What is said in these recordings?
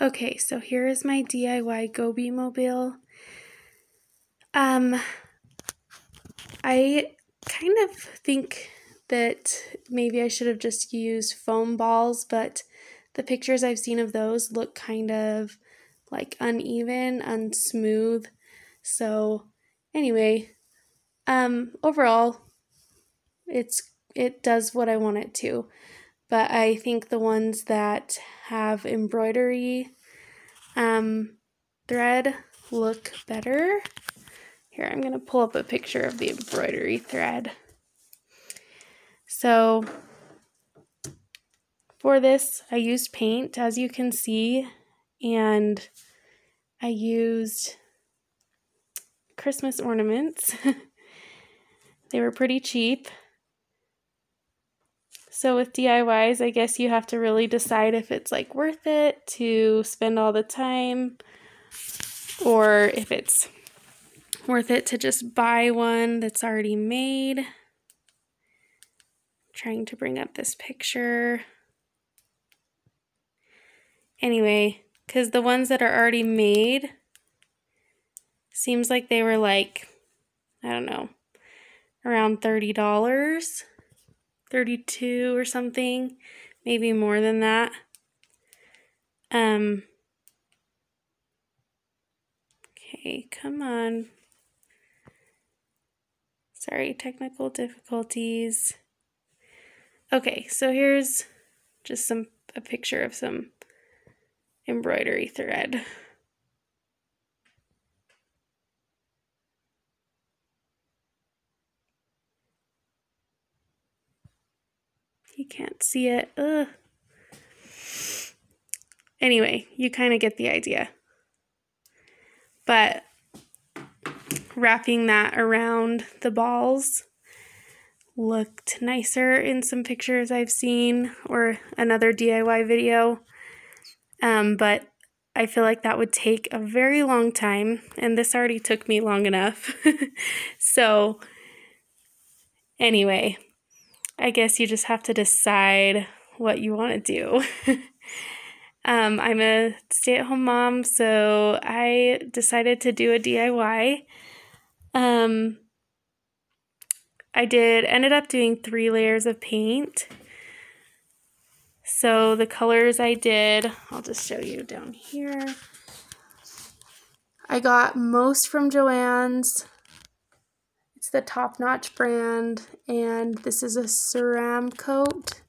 Okay, so here is my DIY Gobi Mobile. Um, I kind of think that maybe I should have just used foam balls, but the pictures I've seen of those look kind of like uneven, unsmooth. So anyway, um, overall, it's it does what I want it to but I think the ones that have embroidery um, thread look better. Here, I'm going to pull up a picture of the embroidery thread. So for this, I used paint, as you can see, and I used Christmas ornaments. they were pretty cheap. So with DIYs, I guess you have to really decide if it's like worth it to spend all the time or if it's worth it to just buy one that's already made. I'm trying to bring up this picture. Anyway, because the ones that are already made seems like they were like, I don't know, around $30. 32 or something, maybe more than that. Um, okay, come on. Sorry, technical difficulties. Okay, so here's just some a picture of some embroidery thread. You can't see it. Ugh. Anyway, you kind of get the idea. But wrapping that around the balls looked nicer in some pictures I've seen or another DIY video. Um, but I feel like that would take a very long time, and this already took me long enough. so, anyway, I guess you just have to decide what you want to do. um, I'm a stay at home mom, so I decided to do a DIY. Um, I did, ended up doing three layers of paint. So the colors I did, I'll just show you down here. I got most from Joann's the Top Notch brand, and this is a Ceram coat.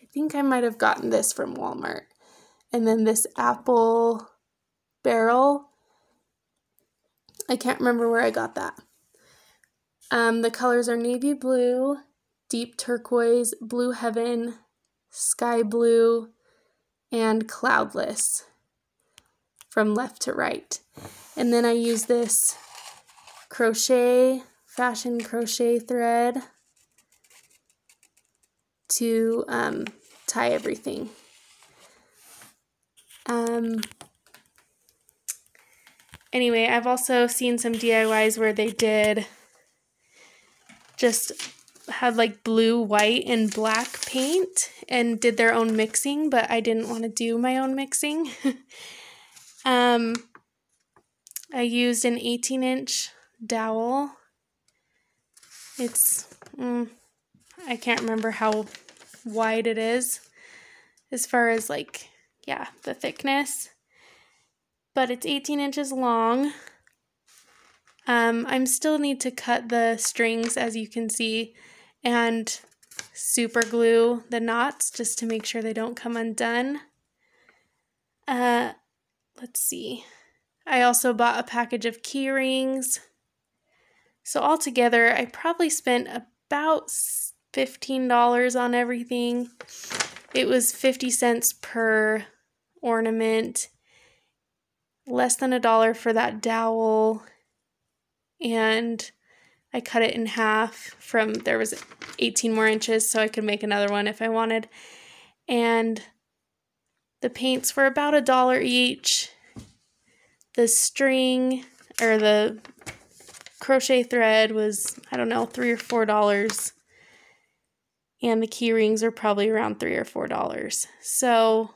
I think I might have gotten this from Walmart. And then this apple barrel. I can't remember where I got that. Um, the colors are navy blue, deep turquoise, blue heaven, sky blue, and cloudless from left to right. And then I use this crochet fashion crochet thread to um, tie everything. Um, anyway, I've also seen some DIYs where they did just had like blue, white, and black paint and did their own mixing, but I didn't want to do my own mixing. um, I used an 18 inch dowel it's, mm, I can't remember how wide it is as far as like, yeah, the thickness. But it's 18 inches long. Um, I'm still need to cut the strings as you can see and super glue the knots just to make sure they don't come undone. Uh, let's see. I also bought a package of key rings so altogether, I probably spent about $15 on everything. It was 50 cents per ornament, less than a dollar for that dowel, and I cut it in half from there was 18 more inches so I could make another one if I wanted. And the paints were about a dollar each. The string or the crochet thread was, I don't know, three or four dollars. And the key rings are probably around three or four dollars. So,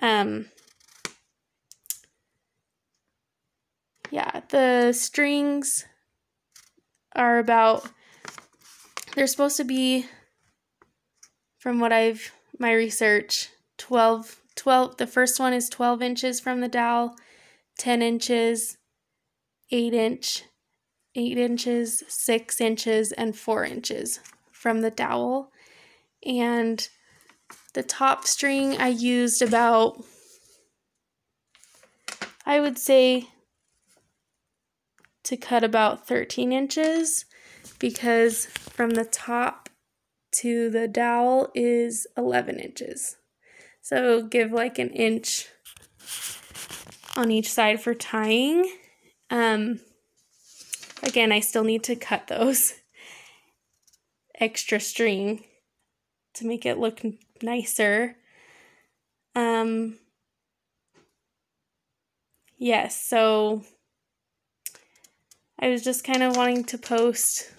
um, yeah, the strings are about, they're supposed to be, from what I've, my research, 12, 12, the first one is 12 inches from the dowel, 10 inches 8 inch, 8 inches, 6 inches, and 4 inches from the dowel. And the top string I used about, I would say, to cut about 13 inches because from the top to the dowel is 11 inches. So give like an inch on each side for tying. Um, again, I still need to cut those extra string to make it look nicer. Um, yes, yeah, so I was just kind of wanting to post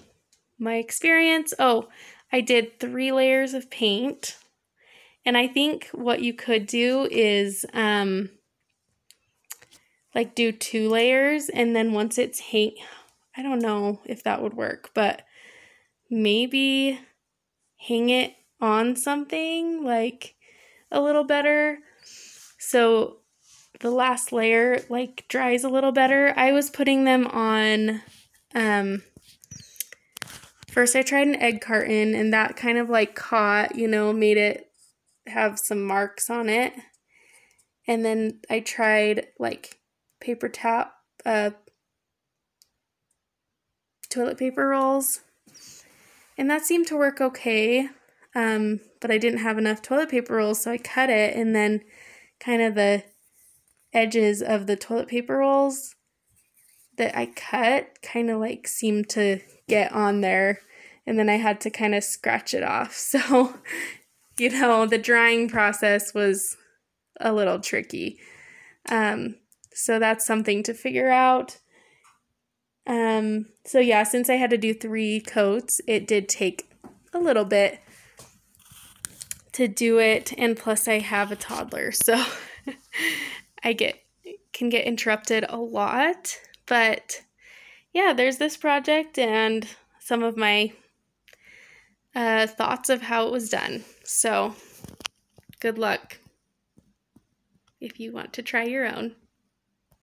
my experience. Oh, I did three layers of paint. And I think what you could do is um, like do two layers and then once it's hang I don't know if that would work, but maybe hang it on something like a little better. So the last layer like dries a little better. I was putting them on um first I tried an egg carton and that kind of like caught, you know, made it have some marks on it. And then I tried like paper tap, uh, toilet paper rolls. And that seemed to work okay, um, but I didn't have enough toilet paper rolls, so I cut it and then kind of the edges of the toilet paper rolls that I cut kind of like seemed to get on there and then I had to kind of scratch it off. So, you know, the drying process was a little tricky. Um, so that's something to figure out. Um, so yeah, since I had to do three coats, it did take a little bit to do it. And plus I have a toddler, so I get can get interrupted a lot. But yeah, there's this project and some of my uh, thoughts of how it was done. So good luck if you want to try your own.